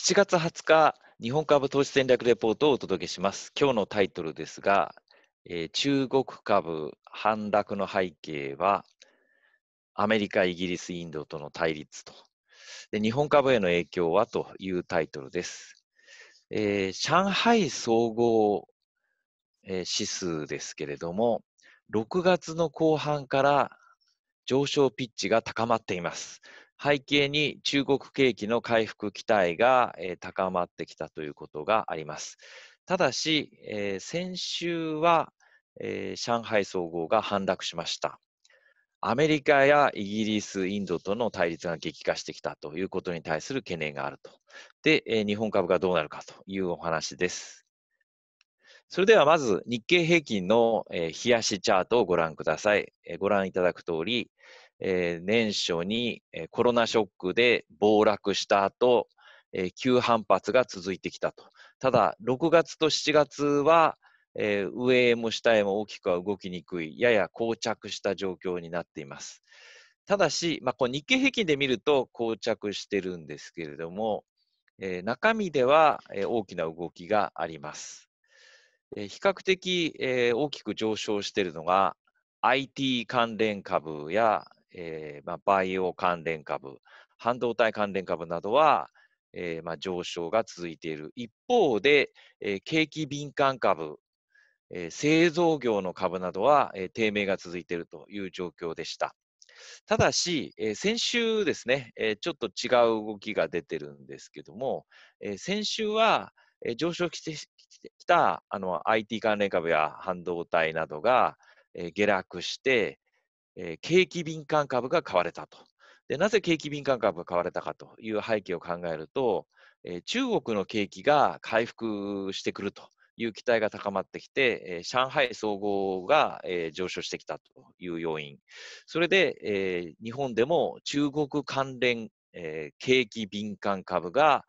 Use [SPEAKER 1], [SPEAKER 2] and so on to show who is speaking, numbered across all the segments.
[SPEAKER 1] 7月20日、日本株投資戦略レポートをお届けします。今日のタイトルですが、えー、中国株反落の背景は、アメリカ、イギリス、インドとの対立とで、日本株への影響はというタイトルです。えー、上海総合、えー、指数ですけれども、6月の後半から上昇ピッチが高まっています。背景に中国景気の回復期待が、え高まってきたということがあります。ただし、え先週は、え上海総合が反落しました。アメリカやイギリス、インドとの対立が激化してきたということに対する懸念があると。で、え日本株がどうなるかというお話です。それではまず日経平均の、えー、日足チャートをご覧ください。えご覧いただく通り、えー、年初にコロナショックで暴落した後、えー、急反発が続いてきたと。ただ、6月と7月は、えー、上へも下へも大きくは動きにくい、やや膠着した状況になっています。ただし、まあ、こう日経平均で見ると膠着してるんですけれども、えー、中身では、えー、大きな動きがあります。えー、比較的、えー、大きく上昇しているのが IT 関連株や、えー、まあ、バイオ関連株、半導体関連株などは、えー、まあ、上昇が続いている。一方で、え景気敏感株、え製造業の株などは、え低迷が続いているという状況でした。ただし、え先週ですね、えちょっと違う動きが出てるんですけども、え先週は、え上昇してきたあの IT 関連株や半導体などが、え下落して、えー、景気敏感株が買われたと。でなぜ景気敏感株が買われたかという背景を考えると、えー、中国の景気が回復してくるという期待が高まってきて、えー、上海総合が、えー、上昇してきたという要因、それで、え日本でも中国関連、え景気敏感株が、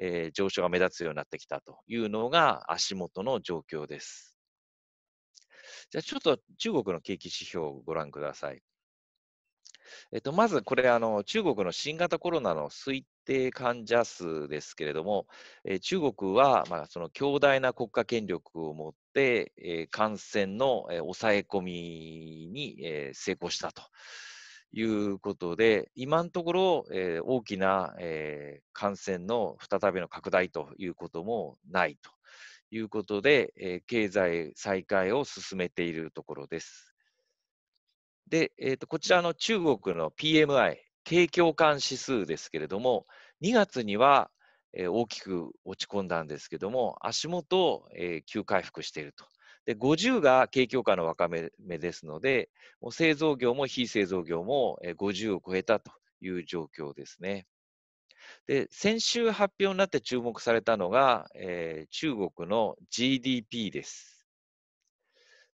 [SPEAKER 1] え上昇が目立つようになってきたというのが足元の状況です。じゃあちょっと中国の景気指標をご覧ください。えっと、まずこれあの、中国の新型コロナの推定患者数ですけれども、え中国は、まあ、その強大な国家権力を持って、え感染の、え抑え込みに、え成功したと。いうことで、今のところ、え大きな、え感染の再びの拡大ということもないということで、え経済再開を進めているところです。で、えー、とこちらの中国の PMI、景況感指数ですけれども、2月には、え大きく落ち込んだんですけども、足元、え急回復していると。で50が景況感の分かですので、もう製造業も非製造業も50を超えたという状況ですね。で先週発表になって注目されたのが、えー、中国の GDP です。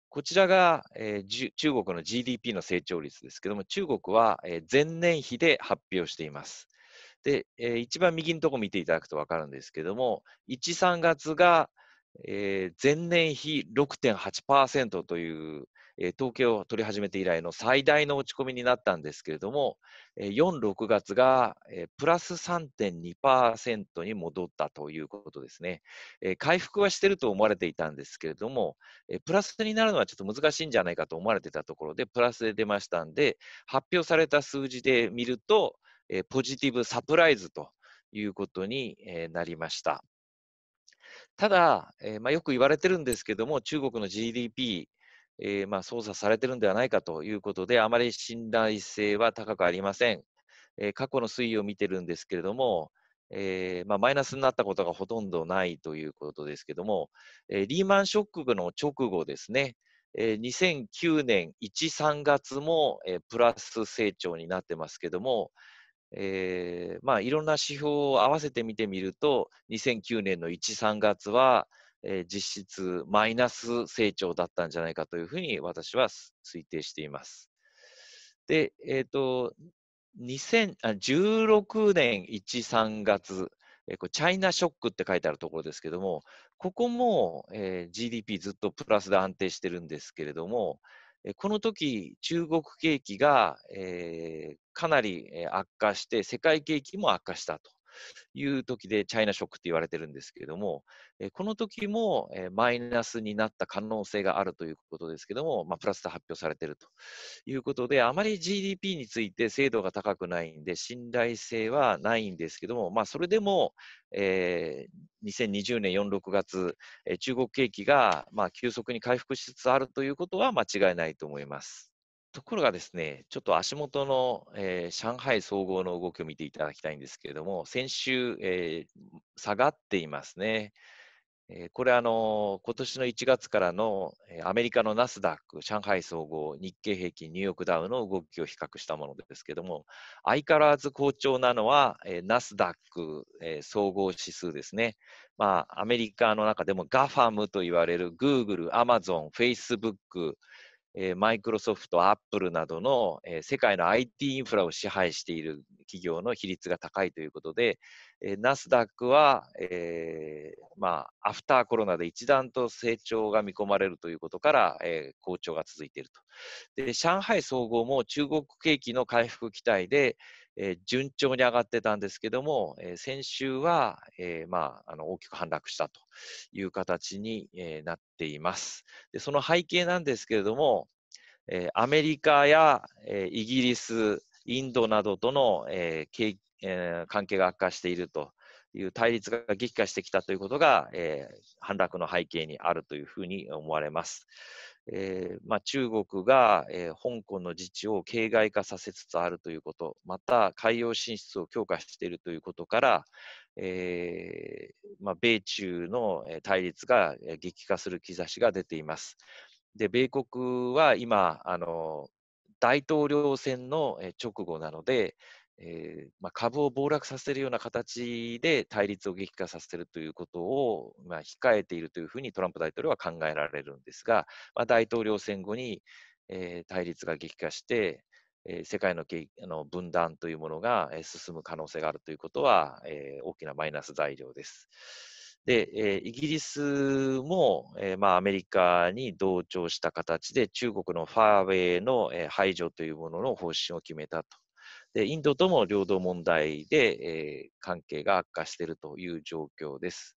[SPEAKER 1] こちらが、えー、中国の GDP の成長率ですけども、中国は、えー、前年比で発表しています。で、えー、一番右のところ見ていただくと分かるんですけども、1、3月が、えー、前年比6.8%という、え統計を取り始めて以来の最大の落ち込みになったんですけれども、え4、6月が、えプラス3.2%に戻ったということですね、え回復はしてると思われていたんですけれども、えプラスになるのはちょっと難しいんじゃないかと思われてたところで、プラスで出ましたんで、発表された数字で見ると、えポジティブサプライズということに、えなりました。ただ、えー、まあ、よく言われてるんですけども、中国の GDP、えー、まあ、操作されてるんではないかということで、あまり信頼性は高くありません。えー、過去の推移を見てるんですけれども、えー、まあ、マイナスになったことがほとんどないということですけども、えリーマンショックの直後ですね、え2009年1、3月も、えプラス成長になってますけども、えまあ、いろんな指標を合わせて見てみると、2009年の1、3月は、えー、実質マイナス成長だったんじゃないかというふうに私は推定しています。で、えっ、ー、と、2016年1、3月、えー、チャイナショックって書いてあるところですけども、ここも、えー、GDP ずっとプラスで安定してるんですけれども、この時、中国景気が、えー、かなり悪化して、世界景気も悪化したと。いう時で、チャイナショックって言われてるんですけれども、えこの時も、えマイナスになった可能性があるということですけども、まあ、プラスで発表されてるということで、あまり GDP について精度が高くないんで、信頼性はないんですけども、まあ、それでも、えー、2020年4、6月、え中国景気が、まあ、急速に回復しつつあるということは間違いないと思います。ところがですね、ちょっと足元の、えー、上海総合の動きを見ていただきたいんですけれども、先週、えー、下がっていますね。えー、これ、あの今年の1月からの、えアメリカのナスダック、上海総合、日経平均、ニューヨークダウンの動きを比較したものですけれども、相変わらず好調なのは、えナスダック、え総合指数ですね。まあ、アメリカの中でも GAFAM と言われる Google、Amazon、Facebook、マイクロソフト、アップルなどの、えー、世界の IT インフラを支配している企業の比率が高いということで、ナスダックは、えー、まあ、アフターコロナで一段と成長が見込まれるということから、え好調が続いていると。で、上海総合も中国景気の回復期待で、えー、順調に上がってたんですけども、えー、先週は、えー、まあ、あの大きく反落したという形に、えなっています。でその背景なんですけれども、えアメリカや、えイギリス、インドなどとの、えー、え関係が悪化しているという対立が激化してきたということが、えー、反落の背景にあるというふうに思われます。えーまあ、中国が、えー、香港の自治を形骸化させつつあるということ、また海洋進出を強化しているということから、えーまあ、米中の対立が激化する兆しが出ています。で米国は今あの、大統領選の直後なので、えーまあ、株を暴落させるような形で対立を激化させるということを、まあ、控えているというふうにトランプ大統領は考えられるんですが、まあ、大統領選後に、えー、対立が激化して、えー、世界のけあの分断というものが、えー、進む可能性があるということは、えー、大きなマイナス材料です。で、えー、イギリスも、えーまあ、アメリカに同調した形で中国のファーウェイの、えー、排除というものの方針を決めたとで、インドとも領土問題で、えー、関係が悪化しているという状況です。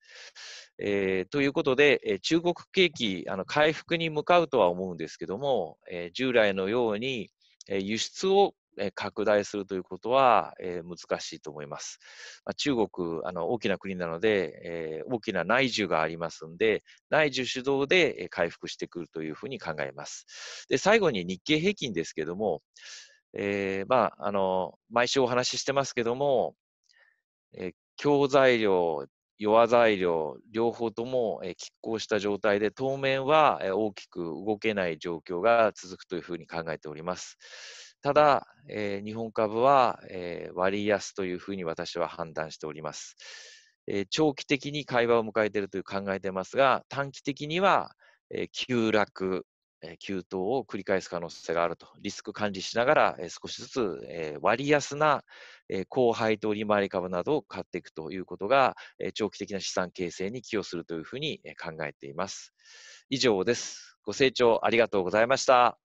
[SPEAKER 1] えー、ということで、えー、中国景気あの、回復に向かうとは思うんですけども、え従来のように、え輸出を拡大するということは、え難しいと思います。ま中国あの、大きな国なので、え大きな内需がありますので、内需主導で回復してくるというふうに考えます。で最後に日経平均ですけども、えー、まあ、あの、毎週お話ししてますけども、えー、強材料、弱材料、両方とも、えー、拮抗した状態で、当面は、えー、大きく動けない状況が続くというふうに考えております。ただ、えー、日本株は、えー、割安というふうに私は判断しております。えー、長期的に会話を迎えているという考えてますが、短期的には、え急落急騰を繰り返す可能性があると、リスク管理しながら少しずつ割安な高配当利回り株などを買っていくということが、長期的な資産形成に寄与するというふうに考えています。以上です。ご清聴ありがとうございました。